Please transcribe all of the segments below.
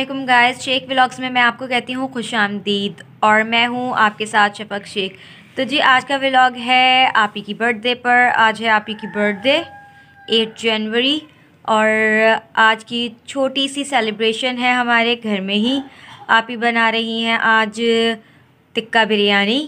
अल्लाम guys Sheikh vlogs में मैं आपको कहती हूँ खुश आमदीद और मैं हूँ आपके साथ शफक शेख तो जी आज का व्लॉग है आप ही की बर्थडे पर आज है आप ही की बर्थडे 8 जनवरी और आज की छोटी सी सेलिब्रेशन है हमारे घर में ही आप ही बना रही हैं आज टिक्का बिरयानी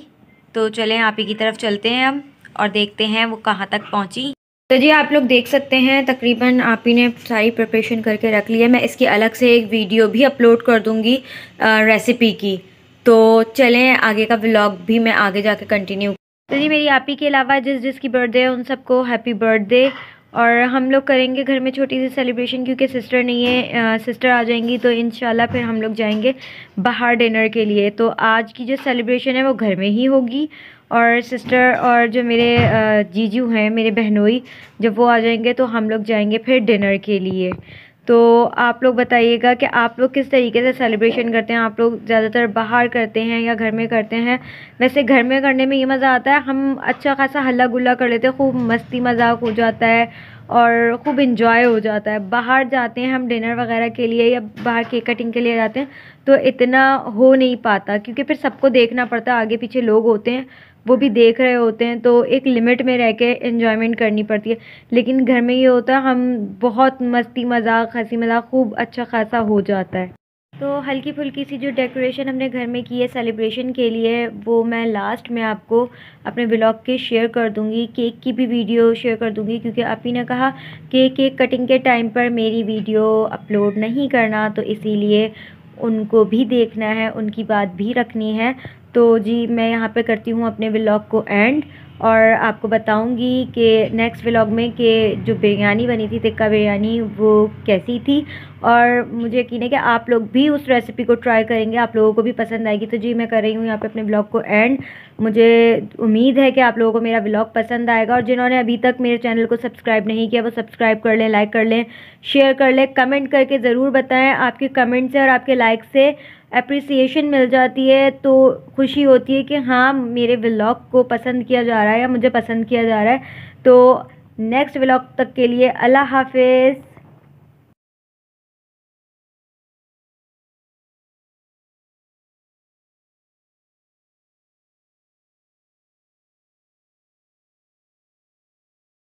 तो चलें आप ही की तरफ चलते हैं हम और देखते हैं वो कहाँ तक पहुँची तो जी आप लोग देख सकते हैं तकरीबन आप ही ने सारी प्रिपरेशन करके रख ली है मैं इसकी अलग से एक वीडियो भी अपलोड कर दूँगी रेसिपी की तो चलें आगे का ब्लॉग भी मैं आगे जाके कंटिन्यू तो जी मेरी आप ही के अलावा जिस जिसकी बर्थडे है उन सबको हैप्पी बर्थडे और हम लोग करेंगे घर में छोटी सी सेलिब्रेशन क्योंकि सिस्टर नहीं है आ, सिस्टर आ जाएंगी तो इन फिर हम लोग जाएंगे बाहर डिनर के लिए तो आज की जो सेलिब्रेशन है वो घर में ही होगी और सिस्टर और जो मेरे जीजू हैं मेरे बहनोई जब वो आ जाएंगे तो हम लोग जाएंगे फिर डिनर के लिए तो आप लोग बताइएगा कि आप लोग किस तरीके से सेलिब्रेशन करते हैं आप लोग ज़्यादातर बाहर करते हैं या घर में करते हैं वैसे घर में करने में ये मज़ा आता है हम अच्छा खासा हल्ला गुल्ला कर लेते हैं खूब मस्ती मजाक हो जाता है और ख़ूब इंजॉय हो जाता है बाहर जाते हैं हम डिनर वगैरह के लिए या बाहर केक कटिंग के लिए जाते हैं तो इतना हो नहीं पाता क्योंकि फिर सबको देखना पड़ता है आगे पीछे लोग होते हैं वो भी देख रहे होते हैं तो एक लिमिट में रह के इन्जॉयमेंट करनी पड़ती है लेकिन घर में ये होता है हम बहुत मस्ती मजाक हंसी मजाक खूब अच्छा खासा हो जाता है तो हल्की फुल्की सी जो डेकोरेशन हमने घर में की है सेलिब्रेशन के लिए वो मैं लास्ट में आपको अपने ब्लॉग के शेयर कर दूंगी केक की भी वीडियो शेयर कर दूंगी क्योंकि आप ही ने कहा कि केक कटिंग के टाइम पर मेरी वीडियो अपलोड नहीं करना तो इसीलिए उनको भी देखना है उनकी बात भी रखनी है तो जी मैं यहाँ पे करती हूँ अपने व्लॉग को एंड और आपको बताऊँगी कि नेक्स्ट व्लॉग में कि जो बिरयानी बनी थी टिक्का बिरयानी वो कैसी थी और मुझे यकीन है कि आप लोग भी उस रेसिपी को ट्राई करेंगे आप लोगों को भी पसंद आएगी तो जी मैं कर रही हूँ यहाँ पे अपने ब्लॉग को एंड मुझे उम्मीद है कि आप लोगों को मेरा ब्लॉग पसंद आएगा और जिन्होंने अभी तक मेरे चैनल को सब्सक्राइब नहीं किया वो सब्सक्राइब कर लें लाइक कर लें शेयर कर लें कमेंट करके ज़रूर बताएँ आपके कमेंट से और आपके लाइक से अप्रिसिएशन मिल जाती है तो खुशी होती है कि हाँ मेरे व्लॉग को पसंद किया जा रहा है या मुझे पसंद किया जा रहा है तो नेक्स्ट व्लॉग तक के लिए अल्लाह हाफिज़